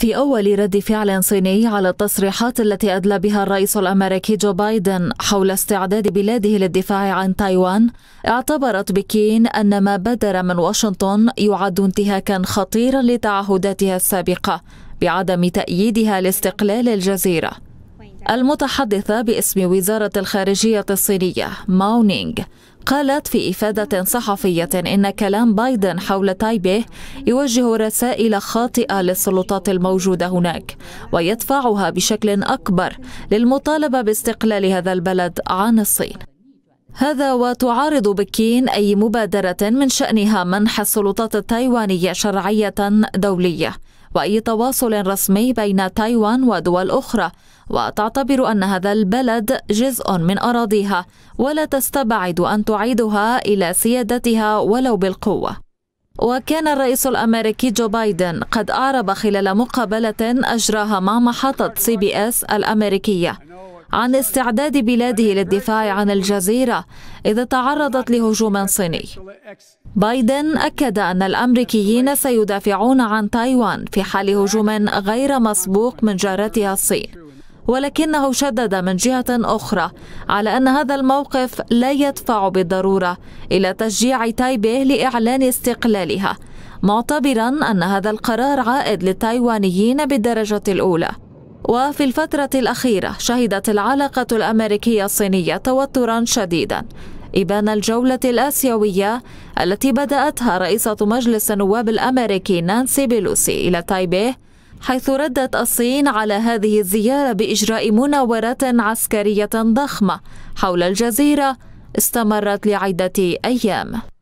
في أول رد فعل صيني على التصريحات التي أدلى بها الرئيس الأمريكي جو بايدن حول استعداد بلاده للدفاع عن تايوان اعتبرت بكين أن ما بدر من واشنطن يعد انتهاكا خطيرا لتعهداتها السابقة بعدم تأييدها لاستقلال الجزيرة المتحدثة باسم وزارة الخارجية الصينية ماونينغ قالت في إفادة صحفية إن كلام بايدن حول تايبيه يوجه رسائل خاطئة للسلطات الموجودة هناك ويدفعها بشكل أكبر للمطالبة باستقلال هذا البلد عن الصين هذا وتعارض بكين أي مبادرة من شأنها منح السلطات التايوانية شرعية دولية وأي تواصل رسمي بين تايوان ودول أخرى وتعتبر أن هذا البلد جزء من أراضيها ولا تستبعد أن تعيدها إلى سيادتها ولو بالقوة وكان الرئيس الامريكي جو بايدن قد اعرب خلال مقابله اجراها مع محطه سي بي اس الامريكيه عن استعداد بلاده للدفاع عن الجزيرة إذا تعرضت لهجوم صيني بايدن أكد أن الأمريكيين سيدافعون عن تايوان في حال هجوم غير مسبوق من جارتها الصين ولكنه شدد من جهة أخرى على أن هذا الموقف لا يدفع بالضرورة إلى تشجيع تايبيه لإعلان استقلالها معتبرا أن هذا القرار عائد للتايوانيين بالدرجة الأولى وفي الفترة الأخيرة شهدت العلاقة الأمريكية الصينية توترا شديدا إبان الجولة الآسيوية التي بدأتها رئيسة مجلس النواب الأمريكي نانسي بيلوسي إلى تايبيه حيث ردت الصين على هذه الزيارة بإجراء مناورات عسكرية ضخمة حول الجزيرة استمرت لعدة أيام